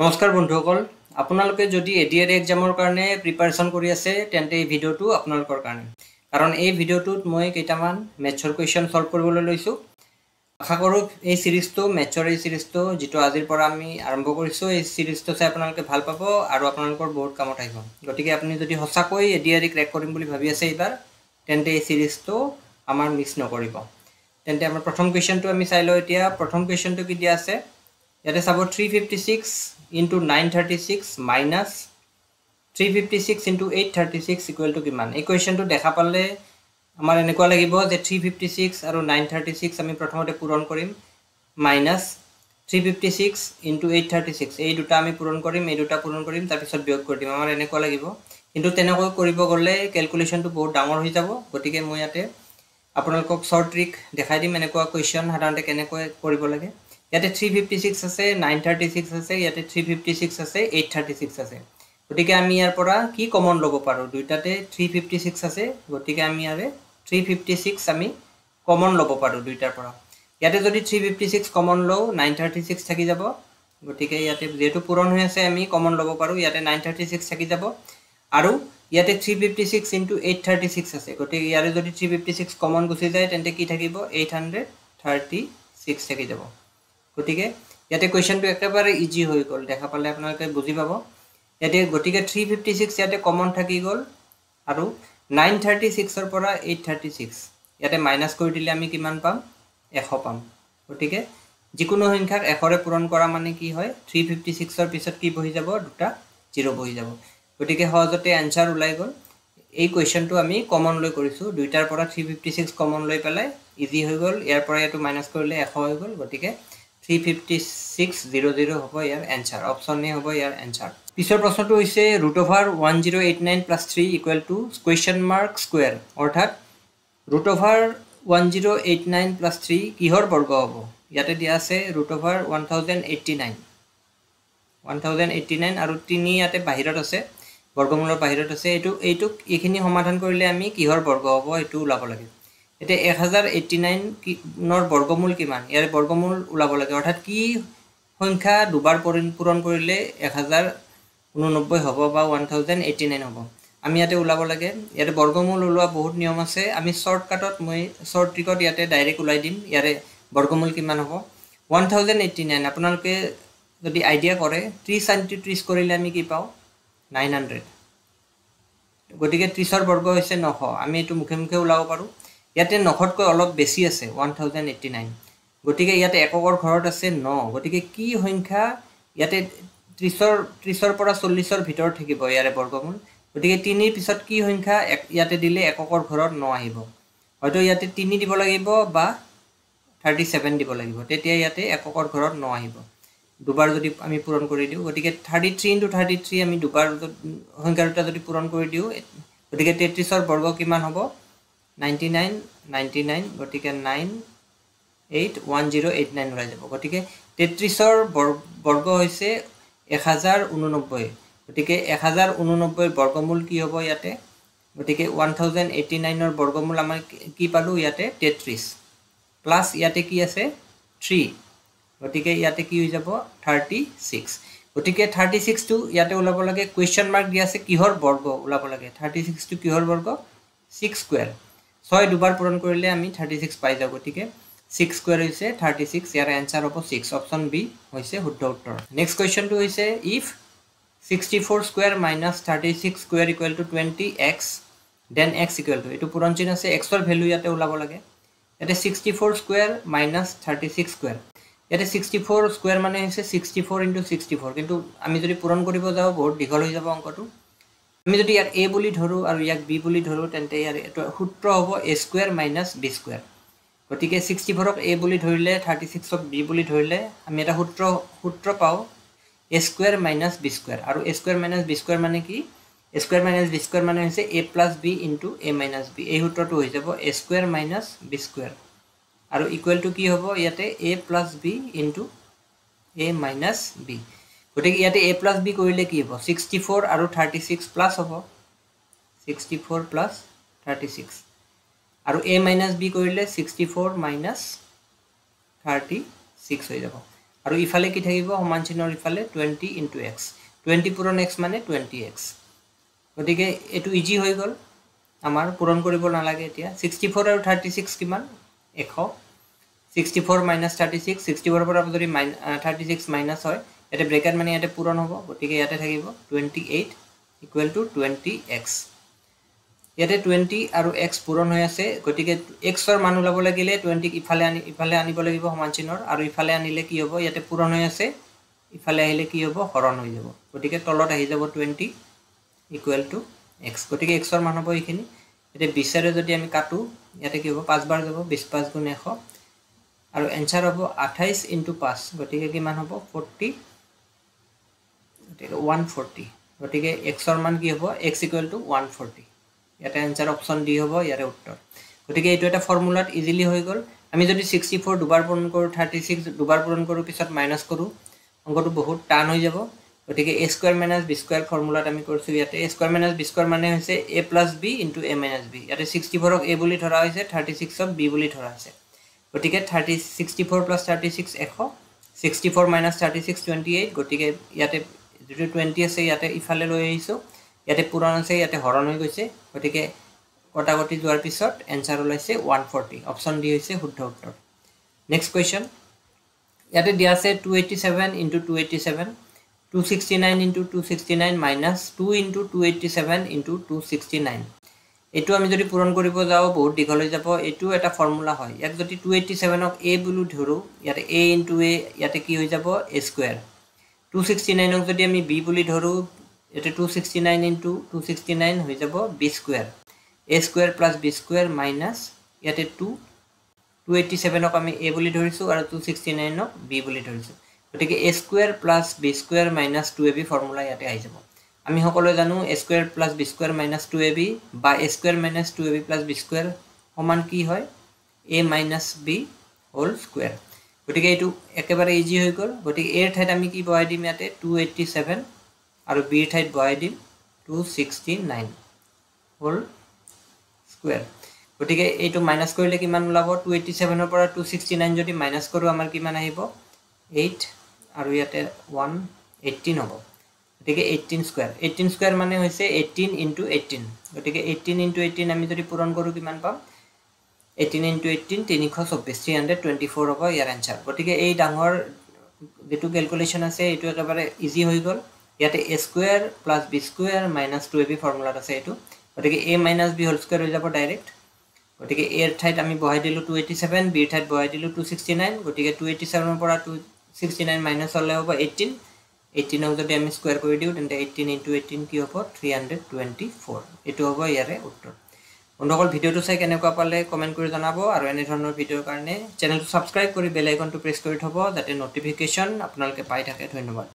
নমস্কাৰ বন্ধুসকল আপোনালোকে যদি এ ডি আৰ এক্সামৰ কাৰণে প্ৰিপাৰেশ্যন কৰি আছে তেন্তে এই ভিডিঅ'টো আপোনালোকৰ কাৰণে কাৰণ এই ভিডিঅ'টোত মই কেইটামান মেথছৰ কুৱেশ্যন ছল্ভ কৰিবলৈ লৈছোঁ আশা কৰোঁ এই ছিৰিজটো মেথছৰ এই ছিৰিজটো যিটো আজিৰ পৰা আমি আৰম্ভ কৰিছোঁ এই ছিৰিজটো চাই আপোনালোকে ভাল পাব আৰু আপোনালোকৰ বহুত কামত আহিব গতিকে আপুনি যদি সঁচাকৈ এ ডি আৰ ক্ৰেক কৰিম বুলি ভাবি আছে এইবাৰ তেন্তে এই ছিৰিজটো আমাৰ মিছ নকৰিব তেন্তে আমাৰ প্ৰথম কুৱেশ্যনটো আমি চাই লওঁ এতিয়া প্ৰথম কুৱেশ্যনটো কি দিয়া আছে ইয়াতে চাব three fifty six into nine thirty six minus three fifty six into eight thirty six equal to কিমান এই কুৱেশ্যনটো দেখা পালে আমাৰ এনেকুৱা লাগিব যে থ্ৰী ফিফটি ছিক্স আৰু নাইন থাৰ্টি ছিক্স আমি প্ৰথমতে পূৰণ কৰিম minus three fifty six into eight thirty six এই দুটা আমি পূৰণ কৰিম এই দুটা পূৰণ কৰিম তাৰপিছত বিয়োগ কৰি দিম আমাৰ এনেকুৱা লাগিব কিন্তু তেনেকৈ কৰিব গ'লে কেলকুলেশ্যনটো বহুত ডাঙৰ হৈ যাব গতিকে মই ইয়াতে আপোনালোকক শ্বৰ্ট ট্ৰিক দেখাই দিম এনেকুৱা কুৱেশ্যন সাধাৰণতে কেনেকৈ কৰিব লাগে ইয়াতে থ্ৰী ফিফটি ছিক্স আছে নাইন থাৰ্টি ছিক্স আছে ইয়াতে থ্ৰী ফিফটি ছিক্স আছে এইট থাৰ্টি ছিক্স আছে গতিকে আমি ইয়াৰ পৰা কি কমন ল'ব পাৰোঁ দুইটাতে থ্ৰী ফিফটি ছিক্স আছে গতিকে আমি ইয়াৰে থ্ৰী ফিফটি ছিক্স আমি কমন ল'ব পাৰোঁ দুইটাৰ পৰা ইয়াতে যদি থ্ৰী ফিফটি ছিক্স কমন লওঁ নাইন থাৰ্টি ছিক্স থাকি যাব গতিকে ইয়াতে যিহেতু পূৰণ হৈ আছে আমি কমন ল'ব পাৰোঁ ইয়াতে নাইন থাৰ্টি ছিক্স থাকি যাব আৰু ইয়াতে three fifty six into eight thirty six আছে গতিকে ইয়াৰে যদি থ্ৰী ফিফটি ছিক্স কমন গুচি যায় তেন্তে কি থাকিব এইট হাণ্ড্ৰেড থাৰ্টি ছিক্স থাকি যাব গতিকে ইয়াতে কুৱেশ্যনটো একেবাৰে ইজি হৈ গ'ল দেখা পালে আপোনালোকে বুজি পাব ইয়াতে গতিকে থ্ৰী ফিফটি ছিক্স ইয়াতে কমন থাকি গ'ল আৰু নাইন থাৰ্টি ছিক্সৰ পৰা এইট থাৰ্টি ছিক্স ইয়াতে মাইনাছ কৰি দিলে আমি কিমান পাম এশ পাম গতিকে যিকোনো সংখ্যাক এশৰে পূৰণ কৰা মানে কি হয় থ্ৰী ফিফটি ছিক্সৰ পিছত কি বহি যাব দুটা জিৰ' বহি যাব গতিকে সহজতে এনচাৰ ওলাই গ'ল এই কুৱেশ্যনটো আমি কমন লৈ কৰিছোঁ দুইটাৰ পৰা থ্ৰী ফিফটি ছিক্স কমন লৈ পেলাই ইজি হৈ গ'ল ইয়াৰ পৰা এইটো মাইনাছ কৰিলে এশ হৈ গ'ল গতিকে three fifty six zero' zero' হ'ব ইয়াৰ এনচাৰ অপশ্যন এ হ'ব ইয়াৰ এনচাৰ পিছৰ প্ৰশ্নটো হৈছে root over one zero' eight nine plus three equal to question mark square অৰ্থাৎ root over one zero' eight nine plus three কিহৰ বৰ্গ হ'ব ইয়াতে দিয়া আছে root over one thousand eighty nine one thousand eighty nine আৰু তিনি ইয়াতে বাহিৰত আছে বৰ্গমূলৰ বাহিৰত আছে এইটো এইটোক এইখিনি সমাধান কৰিলে আমি কিহৰ বৰ্গ হ'ব এইটো ওলাব লাগিব এতিয়া এক হাজাৰ এইটি নাইনৰ বৰ্গমূল কিমান ইয়াৰে বৰ্গমূল ওলাব লাগে অৰ্থাৎ কি সংখ্যা দুবাৰ পৰি পূৰণ কৰিলে এক হাজাৰ ঊননব্বৈ হ'ব বা ওৱান থাউজেণ্ড এইটি নাইন হ'ব আমি ইয়াতে ওলাব লাগে ইয়াতে বৰ্গমূল ওলোৱা বহুত নিয়ম আছে আমি শ্বৰ্টকাটত মই শ্বৰ্ট ট্ৰিকত ইয়াতে ডাইৰেক্ট ওলাই দিম ইয়াৰে বৰ্গমূল কিমান হ'ব ওৱান থাউজেণ্ড এইটি নাইন আপোনালোকে যদি আইডিয়া কৰে ত্ৰিছ আণ্টি ত্ৰিছ কৰিলে আমি কি পাওঁ নাইন হাণ্ড্ৰেড গতিকে ত্ৰিছৰ বৰ্গ হৈছে নশ আমি এইটো মুখে মুখে ওলাব পাৰোঁ ইয়াতে নশতকৈ অলপ বেছি আছে ওৱান থাউজেণ্ড এইটি নাইন গতিকে ইয়াতে এককৰ ঘৰত আছে ন গতিকে কি সংখ্যা ইয়াতে ত্ৰিছৰ ত্ৰিছৰ পৰা চল্লিছৰ ভিতৰত থাকিব ইয়াৰে বৰ্গমূল গতিকে তিনিৰ পিছত কি সংখ্যা এক ইয়াতে দিলে এককৰ ঘৰত ন আহিব হয়তো ইয়াতে তিনি দিব লাগিব বা থাৰ্টি ছেভেন দিব লাগিব তেতিয়া ইয়াতে এককৰ ঘৰত ন আহিব দুবাৰ যদি আমি পূৰণ কৰি দিওঁ গতিকে thirty three into thirty three আমি দুবাৰ সংখ্যা দুটা যদি পূৰণ কৰি দিওঁ গতিকে তেত্ৰিছৰ বৰ্গ কিমান হ'ব নাইণ্টি নাইন গতিকে নাইন ওলাই যাব গতিকে তেত্ৰিছৰ বৰ্গ হৈছে এক গতিকে এক হাজাৰ ঊননব্বৈৰ বৰ্গমূল কি হ'ব ইয়াতে গতিকে ওৱান থাউজেণ্ড এইটি নাইনৰ বৰ্গমূল আমাৰ কি পালোঁ ইয়াতে তেত্ৰিছ প্লাছ ইয়াতে কি আছে থ্ৰী গতিকে ইয়াতে কি হৈ যাব থাৰ্টি ছিক্স গতিকে থাৰ্টি ছিক্সটো ইয়াতে ওলাব লাগে কুৱেশ্যন মাৰ্ক দিয়া আছে কিহৰ বৰ্গ ওলাব লাগে থাৰ্টি ছিক্সটো কিহৰ বৰ্গ ছিক্স স্কুৱেৰ ছয় দুবাৰ পূৰণ কৰিলে আমি থাৰ্টি ছিক্স পাই যাওঁ গতিকে ছিক্স স্কুৱেৰ হৈছে থাৰ্টি ছিক্স ইয়াৰ এনচাৰ হ'ব ছিক্স অপশ্যন বি হৈছে শুদ্ধ উত্তৰ নেক্সট কুৱেশ্যনটো হৈছে if sixty four square minus thirty six square equal to twenty x then x equal to এইটো পূৰণ চিন আছে এক্সৰ ভেলু ইয়াতে ওলাব লাগে ইয়াতে sixty four square minus thirty six square ইয়াতে ছিক্সটি ফ'ৰ স্কুৱেৰ মানে হৈছে sixty four into sixty four কিন্তু আমি যদি পূৰণ কৰিব যাওঁ বহুত দীঘল হৈ যাব অংকটো আমি যদি ইয়াক এ বুলি ধৰোঁ আৰু ইয়াক বি বুলি ধৰোঁ তেন্তে ইয়াৰ এইটো সূত্ৰ হ'ব A square minus B square গতিকে ছিক্সটি ফ'ৰক এ বুলি ধৰিলে থাৰ্টি ছিক্সক বি বুলি ধৰিলে আমি এটা সূত্ৰ সূত্ৰ পাওঁ A square minus B square আৰু A square minus B square মানে কি A square minus B square মানে হৈছে A plus B into A minus B এই সূত্ৰটো হৈ যাব A square minus B square আৰু ইকুৱেলটো কি হ'ব ইয়াতে A plus B into A minus B গতিকে ইয়াতে এ প্লাছ বি কৰিলে কি হ'ব ছিক্সটি ফ'ৰ আৰু থাৰ্টি ছিক্স প্লাছ হ'ব sixty four plus thirty six আৰু এ মাইনাছ বি কৰিলে sixty four minus thirty six হৈ যাব আৰু ইফালে কি থাকিব সমান চিহ্নৰ ইফালে টুৱেণ্টি ইণ্টু এক্স টুৱেণ্টি পূৰণ এক্স মানে টুৱেণ্টি এক্স গতিকে এইটো ইজি হৈ গ'ল আমাৰ পূৰণ কৰিব নালাগে এতিয়া ছিক্সটি ফ'ৰ আৰু থাৰ্টি ছিক্স কিমান এশ sixty four minus thirty six sixty ফ'ৰৰ পৰা যদি মাই থাৰ্টি ছিক্স মাইনাছ হয় ইয়াতে ব্ৰেকেট মানে ইয়াতে পূৰণ হ'ব গতিকে ইয়াতে থাকিব twenty eight equal to twenty x ইয়াতে টুৱেণ্টি আৰু এক্স পূৰণ হৈ আছে গতিকে এক্সৰ মান ওলাব লাগিলে টুৱেণ্টিক ইফালে আনি ইফালে আনিব লাগিব সমান চিনৰ আৰু ইফালে আনিলে কি হ'ব ইয়াতে পূৰণ হৈ আছে ইফালে আহিলে কি হ'ব হৰণ হৈ যাব গতিকে তলত আহি যাব টুৱেণ্টি ইকুৱেল টু এক্স গতিকে এক্সৰ মান হ'ব এইখিনি এতিয়া বিছেৰে যদি আমি কাটোঁ ইয়াতে কি হ'ব পাঁচবাৰ যাব বিছ পাঁচ গুণ এশ আৰু এনচাৰ হ'ব আঠাইছ ইনটু পাঁচ গতিকে কিমান হ'ব ফৰ্টি ওৱান ফৰ্টি গতিকে এক্সৰ মান কি হ'ব x equal to one forty ইয়াতে এনচাৰ অপশ্যন ডি হ'ব ইয়াৰে উত্তৰ গতিকে এইটো এটা ফৰ্মুলাত ইজিলি হৈ গ'ল আমি যদি ছিক্সটি ফ'ৰ দুবাৰ পূৰণ কৰোঁ থাৰ্টি ছিক্স দুবাৰ পূৰণ কৰোঁ পিছত মাইনাছ কৰোঁ অংকটো বহুত টান হৈ যাব গতিকে A square minus B square ফৰ্মুলাত আমি কৰিছোঁ ইয়াতে A square minus B square মানে হৈছে A plus B into A minus B ইয়াতে ছিক্সটি ফ'ৰক এ বুলি ধৰা হৈছে থাৰ্টি ছিক্সক বি বুলি ধৰা হৈছে গতিকে thirty sixty four plus thirty six এশ sixty four minus thirty six twenty eight গতিকে ইয়াতে যিটো টুৱেণ্টি আছে ইয়াতে ইফালে লৈ আহিছোঁ ইয়াতে পূৰণ আছে ইয়াতে হৰণ হৈ গৈছে গতিকে কটাকটি যোৱাৰ পিছত এনচাৰ ওলাইছে ওৱান ফৰ্টি অপশ্যন ডি হৈছে শুদ্ধ উত্তৰ নেক্সট কুৱেশ্যন ইয়াতে দিয়া আছে two eighty seven into two eighty seven two sixty nine into two sixty nine minus two into two eighty seven into two sixty nine এইটো আমি যদি পূৰণ কৰিব যাওঁ বহুত দীঘল হৈ যাব এইটো এটা ফৰ্মুলা হয় ইয়াক যদি টু এইটি ছেভেনক এ বুলি ধৰোঁ ইয়াতে এ ইণ্টু এ ইয়াতে কি হৈ যাব এ স্কুৱেৰ টু ছিক্সটি নাইনক যদি আমি বি বুলি ধৰোঁ এইটো two sixty nine into two sixty nine হৈ যাব B square A square plus B square minus ইয়াতে টু টু এইটি ছেভেনক আমি এ বুলি ধৰিছোঁ আৰু টু ছিক্সটি নাইনক বি বুলি ধৰিছোঁ গতিকে A square plus B square minus two A B formula ইয়াতে আহি যাব আমি সকলোৱে জানো A square plus B square minus two A B বা A minus two A B plus B square সমান কি হয় এ মাইনাছ বি হ'ল স্কুৱেৰ গতিকে এইটো একেবাৰে ইজি হৈ গ'ল গতিকে এৰ ঠাইত আমি কি বহাই দিম ইয়াতে টু এইটটি ছেভেন আৰু বিৰ ঠাইত বহাই দিম টু ছিক্সটি নাইন হ'ল স্কুৱেৰ গতিকে এইটো মাইনাছ কৰিলে কিমান ওলাব টু এইটটি ছেভেনৰ পৰা টু ছিক্সটি নাইন যদি মাইনাছ কৰোঁ আমাৰ কিমান আহিব এইট আৰু ইয়াতে ওৱান এইটিন হ'ব গতিকে এইটিন স্কুৱেৰ এইটিন স্কুৱেৰ মানে হৈছে এইটিন ইনটু এইটিন গতিকে এইটিন ইনটু এইটিন আমি যদি পূৰণ কৰোঁ কিমান পাম এইটিন ইন্টু এইটিন তিনিশ চৌব্বিছ থ্ৰী হাণ্ড্ৰেড টুৱেণ্টি ফ'ৰ হ'ব ইয়াৰ এনচাৰ গতিকে এই ডাঙৰ যিটো কেলকুলেশ্যন আছে এইটো একেবাৰে ইজি হৈ গ'ল ইয়াতে A square plus B square minus two A B ফৰ্মুলাত আছে এইটো গতিকে এ মাইনাছ বি হ'ল স্কুৱেৰ হৈ যাব ডাইৰেক্ট গতিকে এৰ ঠাইত আমি বহাই দিলোঁ টু এইটি ছেভেন বিৰ ঠাইত বহাই দিলোঁ টু ছিক্সটি নাইন গতিকে টু এইটি ছেভেনৰ পৰা টু ছিক্সটি নাইন মাইনাছ হ'লে হ'ব এইটিন এইটিনক যদি আমি স্কুৱেৰ কৰি দিওঁ তেন্তে এইটিন ইন্টু এইটিন কি হ'ব থ্ৰী হাণ্ড্ৰেড টুৱেণ্টি ফ'ৰ এইটো হ'ব ইয়াৰে উত্তৰ বন্ধুসকল ভিডিওটো চাই কেনেকুৱা পালে কমেণ্ট কৰি জনাব আৰু এনেধৰণৰ ভিডিঅ'ৰ কাৰণে চেনেলটো ছাবস্ক্ৰাইব কৰি বেল আইকনটো প্ৰেছ কৰি থ'ব যাতে নটিফিকেশ্যন আপোনালোকে পাই থাকে ধন্যবাদ